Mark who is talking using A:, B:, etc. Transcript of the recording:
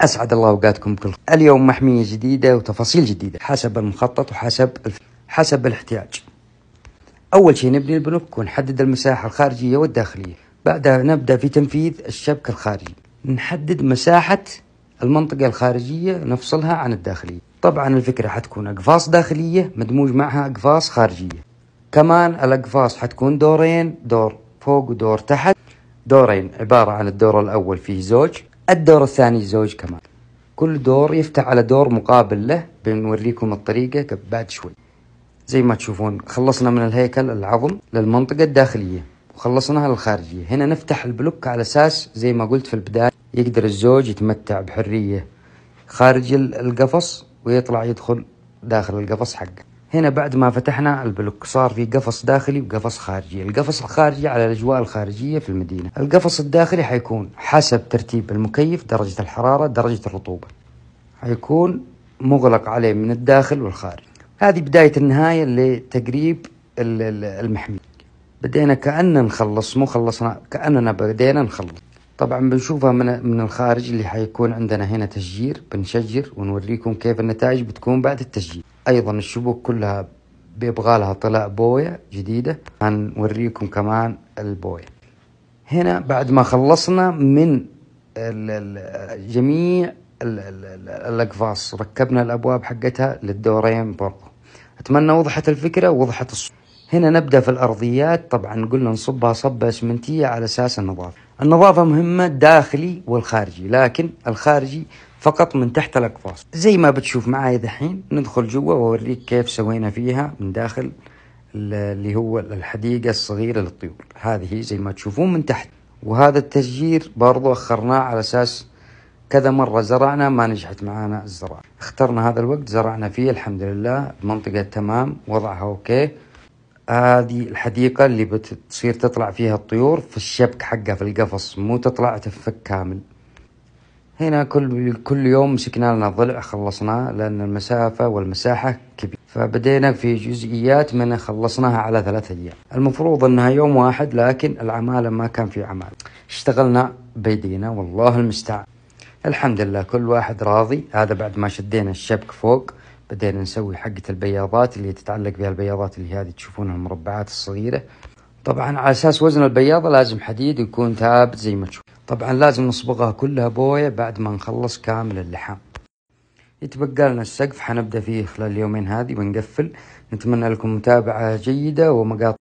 A: أسعد الله أوقاتكم بكل اليوم محمية جديدة وتفاصيل جديدة حسب المخطط وحسب الف... حسب الاحتياج أول شيء نبني البنوك ونحدد المساحة الخارجية والداخلية بعدها نبدأ في تنفيذ الشبك الخارجي نحدد مساحة المنطقة الخارجية نفصلها عن الداخلية طبعا الفكرة حتكون أقفاص داخلية مدموج معها أقفاص خارجية كمان الأقفاص حتكون دورين دور فوق ودور تحت دورين عبارة عن الدور الأول فيه زوج الدور الثاني الزوج كمان كل دور يفتح على دور مقابل له بنوريكم الطريقة بعد شوي زي ما تشوفون خلصنا من الهيكل العظم للمنطقة الداخلية وخلصناها للخارجية هنا نفتح البلوك على أساس زي ما قلت في البداية يقدر الزوج يتمتع بحرية خارج القفص ويطلع يدخل داخل القفص حقه هنا بعد ما فتحنا البلوك صار في قفص داخلي وقفص خارجي القفص الخارجي على الأجواء الخارجية في المدينة القفص الداخلي حيكون حسب ترتيب المكيف درجة الحرارة درجة الرطوبة حيكون مغلق عليه من الداخل والخارج هذه بداية النهاية لتقريب المحمي بدينا كأننا نخلص مو خلصنا كأننا بدينا نخلص طبعا بنشوفها من من الخارج اللي حيكون عندنا هنا تشجير بنشجر ونوريكم كيف النتائج بتكون بعد التشجير ايضا الشبوك كلها بيبغى لها طلع بوية جديدة هنوريكم كمان البوية هنا بعد ما خلصنا من جميع الأقفاص ركبنا الأبواب حقتها للدورين برضه أتمنى وضحت الفكرة ووضحت الصورة هنا نبدأ في الأرضيات طبعا قلنا نصبها صبة اسمنتية على أساس النظافة النظافة مهمة الداخلي والخارجي لكن الخارجي فقط من تحت الأقفاص زي ما بتشوف معاي دحين ندخل جوا وأوريك كيف سوينا فيها من داخل اللي هو الحديقة الصغيرة للطيور هذه زي ما تشوفون من تحت وهذا التشجير برضو أخرناه على أساس كذا مرة زرعنا ما نجحت معانا الزراعة اخترنا هذا الوقت زرعنا فيه الحمد لله منطقة تمام وضعها أوكي هذه الحديقة اللي بتصير تطلع فيها الطيور في الشبك حقها في القفص مو تطلع تفك كامل هنا كل كل يوم مسكنا لنا ضلع خلصناه لأن المسافة والمساحة كبيرة فبدينا في جزئيات من خلصناها على ثلاثة أيام المفروض أنها يوم واحد لكن العمالة ما كان في عمالة اشتغلنا بيدينا والله المستعان الحمد لله كل واحد راضي هذا بعد ما شدينا الشبك فوق بدينا نسوي حقة البياضات اللي تتعلق بها البياضات اللي هذه تشوفونها المربعات الصغيرة طبعا على اساس وزن البياضة لازم حديد يكون ثابت زي ما تشوف طبعا لازم نصبغها كلها بوية بعد ما نخلص كامل اللحام يتبقى لنا السقف حنبدأ فيه خلال اليومين هذه ونقفل نتمنى لكم متابعة جيدة ومقاطع